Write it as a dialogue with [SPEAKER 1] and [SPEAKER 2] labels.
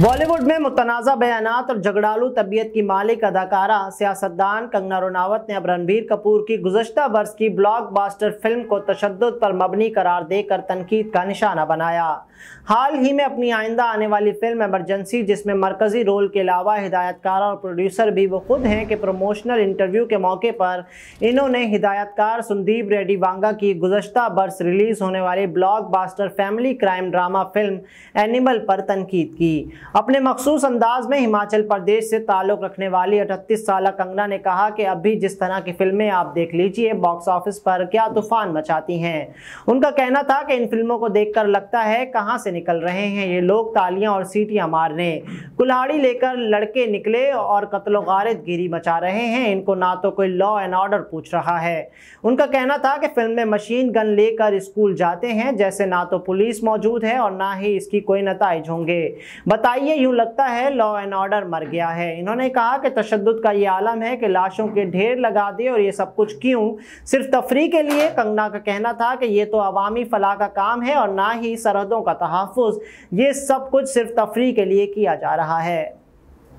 [SPEAKER 1] बॉलीवुड में मुतनाज़ा बयानात और झगड़ालू तबीयत की मालिक अदाकारा सियासतदान कंगना रनावत ने अब रणबीर कपूर की गुजशत वर्ष की ब्लॉकबास्टर फिल्म को तशद पर मबनी करार देकर तनकीद का निशाना बनाया हाल ही में अपनी आइंदा आने वाली फिल्म एमरजेंसी जिसमें मरकजी रोल के अलावा हिदायतकार और प्रोड्यूसर भी वो खुद हैं कि प्रमोशनल इंटरव्यू के मौके पर इन्होंने हिदायतकार संदीप रेड्डी वांगा की गुजशत बर्स रिलीज़ होने वाली बास्टर family crime drama film Animal पर तनकीद की अपने मखसूस अंदाज में हिमाचल प्रदेश से ताल्लुक़ रखने वाली अठतीस साल कंगना ने कहा कि अभी जिस तरह की फिल्में आप देख लीजिए बॉक्स ऑफिस पर क्या तूफान मचाती हैं उनका कहना था कि इन फिल्मों को देखकर लगता है कहां से निकल रहे हैं ये लोग तालियां और सीटियां मारने कुल्हाड़ी लेकर लड़के निकले और कत्लो गारत गिरी मचा रहे हैं इनको ना तो कोई लॉ एंड ऑर्डर पूछ रहा है उनका कहना था कि फिल्म में मशीन गन लेकर स्कूल जाते हैं जैसे ना तो पुलिस मौजूद है और ना ही इसकी कोई नतज होंगे बताइए बताइए यूं लगता है लॉ एंड ऑर्डर मर गया है इन्होंने कहा कि तशद का ये आलम है कि लाशों के ढेर लगा दिए और ये सब कुछ क्यों सिर्फ तफरी के लिए कंगना का कहना था कि ये तो अवामी फलाह का काम है और ना ही सरहदों का तहफ़ ये सब कुछ सिर्फ तफरी के लिए किया जा रहा है